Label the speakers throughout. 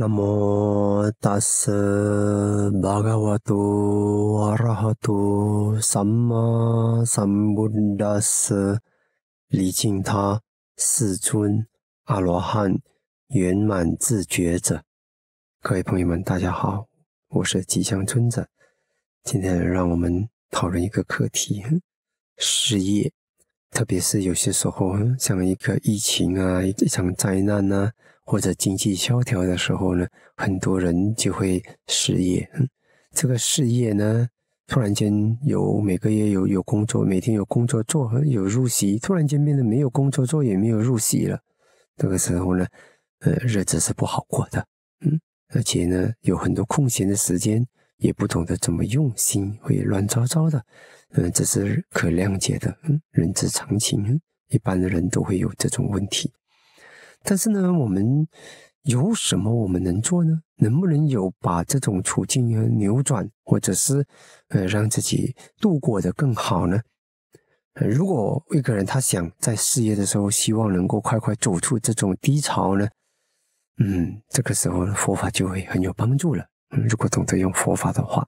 Speaker 1: 那么大师巴嘎瓦多阿拉哈多萨玛萨姆达斯，李敬他四尊阿罗汉圆满自觉者。各位朋友们，大家好，我是吉祥村长。今天让我们讨论一个课题：失业，特别是有些时候，像一个疫情啊，一场灾难呢、啊。或者经济萧条的时候呢，很多人就会失业。这个失业呢，突然间有每个月有有工作，每天有工作做，有入息；突然间变得没有工作做，也没有入息了。这个时候呢，呃，日子是不好过的。嗯，而且呢，有很多空闲的时间，也不懂得怎么用心，会乱糟糟的。嗯，这是可谅解的，人之常情。一般的人都会有这种问题。但是呢，我们有什么我们能做呢？能不能有把这种处境扭转，或者是呃让自己度过的更好呢？如果一个人他想在事业的时候，希望能够快快走出这种低潮呢，嗯，这个时候佛法就会很有帮助了。如果懂得用佛法的话，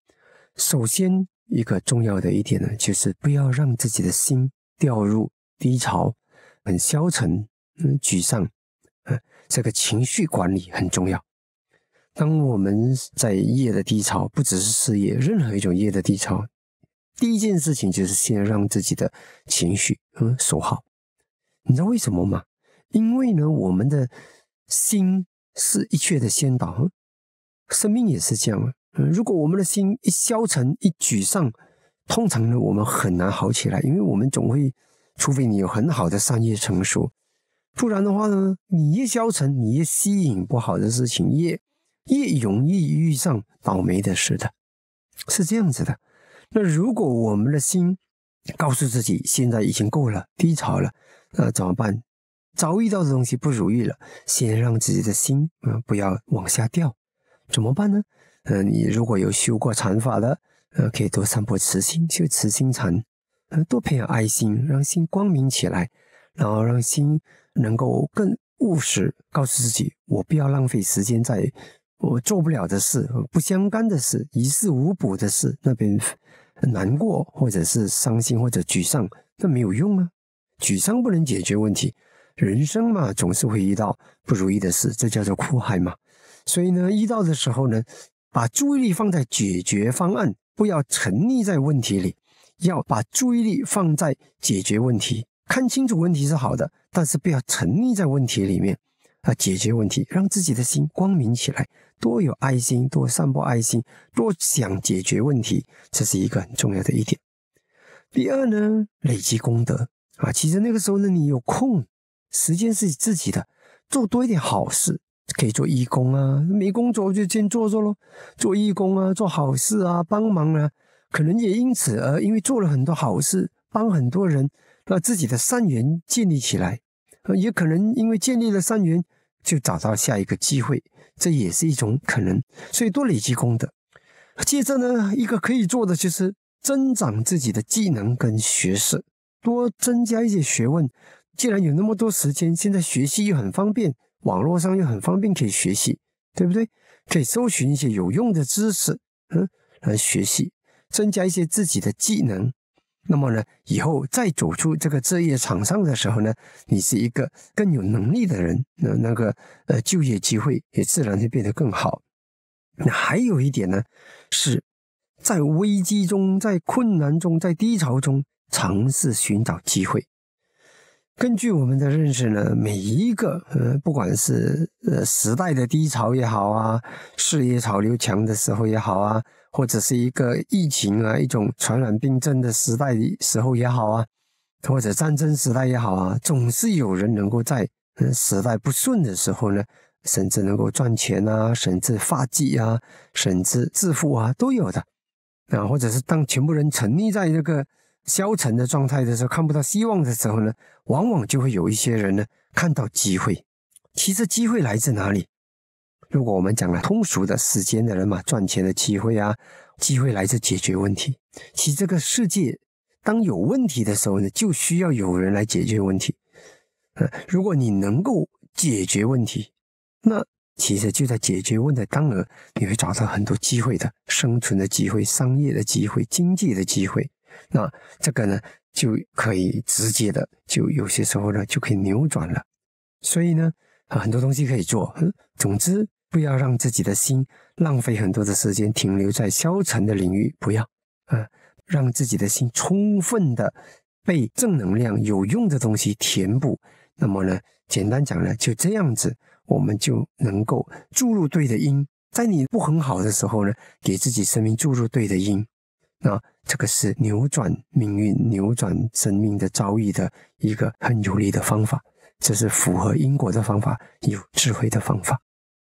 Speaker 1: 首先一个重要的一点呢，就是不要让自己的心掉入低潮，很消沉，嗯，沮丧。这个情绪管理很重要。当我们在业的低潮，不只是事业，任何一种业的低潮，第一件事情就是先让自己的情绪嗯守好。你知道为什么吗？因为呢，我们的心是一切的先导，生命也是这样。嗯，如果我们的心一消沉、一沮丧，通常呢，我们很难好起来，因为我们总会，除非你有很好的商业成熟。不然的话呢，你越消沉，你越吸引不好的事情，越越容易遇上倒霉的事的，是这样子的。那如果我们的心告诉自己现在已经够了，低潮了，那怎么办？遭遇到的东西不如意了，先让自己的心，嗯，不要往下掉，怎么办呢？嗯，你如果有修过禅法的，呃，可以多散播慈心，修慈心禅，呃，多培养爱心，让心光明起来，然后让心。能够更务实，告诉自己，我不要浪费时间在我做不了的事、不相干的事、一事无补的事。那边难过，或者是伤心，或者沮丧，那没有用啊！沮丧不能解决问题。人生嘛，总是会遇到不如意的事，这叫做苦海嘛。所以呢，遇到的时候呢，把注意力放在解决方案，不要沉溺在问题里，要把注意力放在解决问题。看清楚问题是好的，但是不要沉溺在问题里面啊！解决问题，让自己的心光明起来，多有爱心，多散播爱心，多想解决问题，这是一个很重要的一点。第二呢，累积功德啊！其实那个时候呢，你有空，时间是自己的，做多一点好事，可以做义工啊。没工作就先做做咯，做义工啊，做好事啊，帮忙啊，可能也因此而因为做了很多好事，帮很多人。把自己的善缘建立起来，也可能因为建立了善缘，就找到下一个机会，这也是一种可能。所以多累积功德。接着呢，一个可以做的就是增长自己的技能跟学识，多增加一些学问。既然有那么多时间，现在学习又很方便，网络上又很方便可以学习，对不对？可以搜寻一些有用的知识，嗯，来学习，增加一些自己的技能。那么呢，以后再走出这个职业场上的时候呢，你是一个更有能力的人，那那个呃，就业机会也自然就变得更好。那还有一点呢，是在危机中、在困难中、在低潮中，尝试寻找机会。根据我们的认识呢，每一个呃，不管是呃时代的低潮也好啊，事业潮流强的时候也好啊。或者是一个疫情啊，一种传染病症的时代的时候也好啊，或者战争时代也好啊，总是有人能够在嗯时代不顺的时候呢，甚至能够赚钱啊，甚至发迹啊，甚至致富啊，都有的啊。或者是当全部人沉溺在这个消沉的状态的时候，看不到希望的时候呢，往往就会有一些人呢看到机会。其实机会来自哪里？如果我们讲了通俗的时间的人嘛，赚钱的机会啊，机会来自解决问题。其实这个世界，当有问题的时候呢，就需要有人来解决问题。如果你能够解决问题，那其实就在解决问题的当儿，你会找到很多机会的生存的机会、商业的机会、经济的机会。那这个呢，就可以直接的，就有些时候呢，就可以扭转了。所以呢，很多东西可以做。总之。不要让自己的心浪费很多的时间停留在消沉的领域，不要，啊，让自己的心充分的被正能量、有用的东西填补。那么呢，简单讲呢，就这样子，我们就能够注入对的因。在你不很好的时候呢，给自己生命注入对的因。那这个是扭转命运、扭转生命的遭遇的一个很有力的方法，这是符合因果的方法，有智慧的方法。